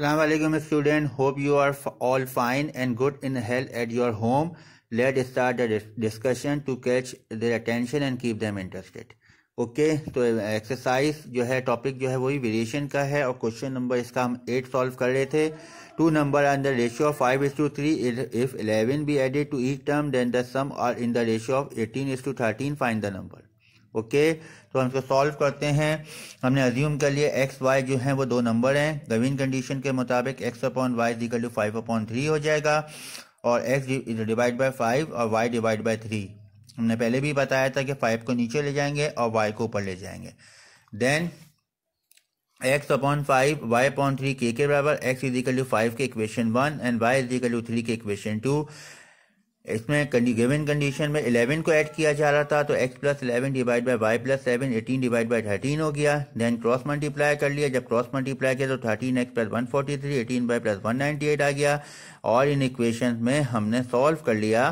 अल्लाम student hope you are all fine and good in health at your home let start discussion to catch their attention and keep them interested okay तो exercise जो है topic जो है वही variation का है और क्वेश्चन नंबर इसका हम एट सॉल्व कर रहे थे two number in the ratio of five is to three if eleven be added to each term then the sum are in the ratio of eighteen is to thirteen find the number okay तो हम इसको solve करते हैं हमने assume कर लिए x Y जो है वो दो नंबर हैं गविन कंडीशन के मुताबिक एक्स अपॉन वाई जी टू फाइव अपॉन थ्री हो जाएगा और एक्स डिवाइड बाई फाइव और वाई डिवाइड बाई थ्री हमने पहले भी बताया था कि फाइव को नीचे ले जाएंगे और वाई को ऊपर ले जाएंगे then x upon five y upon three के के बराबर एक्स इजिकल टू फाइव के equation one and y equal to three के इक्वेशन टू इसमें गिवन कंडीशन में 11 को ऐड किया जा रहा था तो x plus eleven divide by y plus seven eighteen divide by thirteen हो गया देन क्रॉस मल्टीप्लाई कर लिया जब क्रॉस मल्टीप्लाई किया तो thirteen x plus one forty three eighteen y plus one ninety eight आ गया और इन इक्वेशन में हमने सॉल्व कर लिया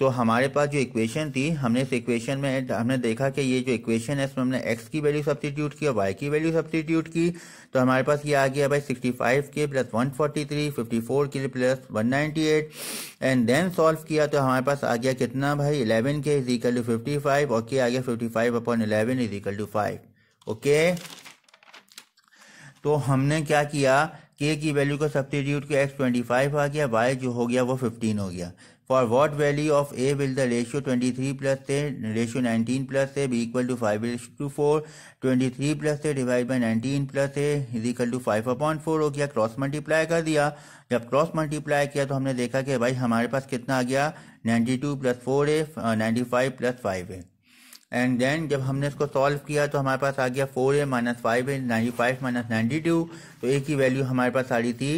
तो हमारे पास जो इक्वेशन थी हमने इस इक्वेशन में हमने देखा कि ये जो इक्वेशन है इसमें हमने एक्स की वैल्यू सब्सटीट्यूट की और वाई की वैल्यू सब्सटीट्यूट की तो हमारे पास ये आ गया भाई 65 के प्लस 143 54 के प्लस 198 एंड देन सॉल्व किया तो हमारे पास आ गया कितना भाई 11 के इज इक्वल टू फिफ्टी और के आ गया fifty five upon eleven is equal to five okay तो हमने क्या किया के की वैल्यू को सब्सटीट्यूट किया एक्स ट्वेंटी फाइव आ गया वाई जो हो गया वो फिफ्टीन हो गया value of a will the ratio twenty three plus plus ratio nineteen plus plus b equal to five 5 to four twenty three plus A divide by nineteen plus a is equal to five upon four हो गया cross multiply कर दिया जब cross multiply किया तो हमने देखा कि भाई हमारे पास कितना आ गया ninety two plus four a ninety five plus five a and then जब हमने इसको सॉल्व किया तो हमारे पास आ गया four a minus five a ninety five minus ninety two तो ए की वैल्यू हमारे पास आ रही थी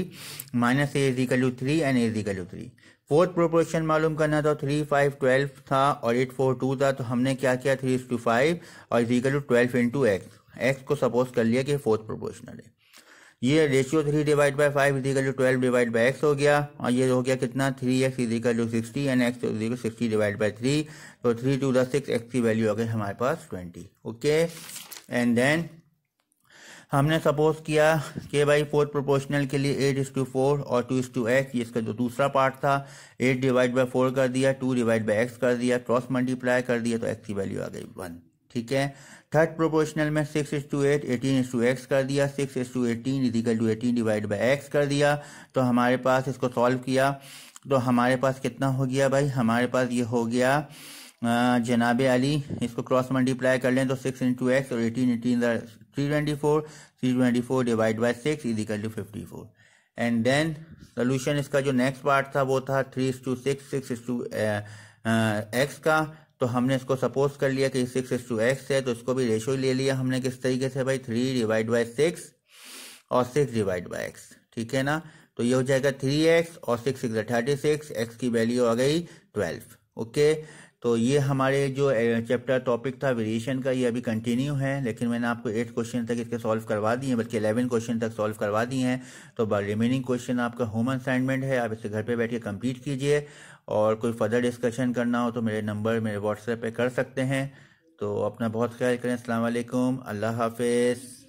minus a is equal to three and a is equal to three fourth proportion मालूम करना था थ्री फाइव ट्वेल्व था और एट फोर टू था तो हमने क्या किया थ्री टू फाइव और equal to twelve into x x को सपोज कर लिया कि फोर्थ प्रोपोर्शनल है ये ratio three divide by five equal to twelve divide by x हो गया और ये हो गया कितना three x equal to sixty and x equal sixty divide by three तो three two the six x की वैल्यू आ गई हमारे पास ट्वेंटी ओके एंड देन हमने सपोज किया के बाई फोर प्रोपोर्शनल के लिए एट इज टू फोर और टू इज टू एक्स इसका जो दूसरा पार्ट था एट डिवाइड बाई फोर कर दिया टू डिवाइड बाई एक्स कर दिया क्रॉस मल्टीप्लाई कर दिया तो एक्स की वैल्यू आ गई वन ठीक है थर्ड प्रोपोर्शनल में six is to eight eighteen is to x कर दिया six is to eighteen equal to eighteen divide by x कर दिया तो हमारे पास इसको सॉल्व किया तो हमारे पास कितना हो गया भाई हमारे पास ये हो गया जनाब अली इसको क्रॉस मल्टीप्लाई कर लें तो सिक्स इंटू एक्स और eighteen eighteen three twenty four three twenty four divide by six is equal to fifty four and then solution इसका जो नेक्स्ट पार्ट था वो था three is to six six is to x का तो हमने इसको सपोज कर लिया कि सिक्स इस टू एक्स है तो इसको भी रेशो ले लिया हमने किस तरीके से भाई थ्री डिवाइड बाई सिक्स और सिक्स डिवाइड बाई एक्स ठीक है ना तो ये हो जाएगा थ्री एक्स और six six thirty six x की वैल्यू आ गई ट्वेल्व ओके तो ये हमारे जो चैप्टर टॉपिक था वेरिएशन का ये अभी कंटिन्यू है लेकिन मैंने आपको एट क्वेश्चन तक इसके सॉल्व करवा दिए हैं बल्कि इलेवन क्वेश्चन तक सॉल्व करवा दिए हैं तो रिमेनिंग क्वेश्चन आपका होम असाइनमेंट है आप इसे घर पे बैठ के कम्प्लीट कीजिए और कोई फर्दर डिस्कशन करना हो तो मेरे नंबर मेरे व्हाट्सएप पर कर सकते हैं तो अपना बहुत ख्याल करें अल्लाम अल्लाह हाफिज़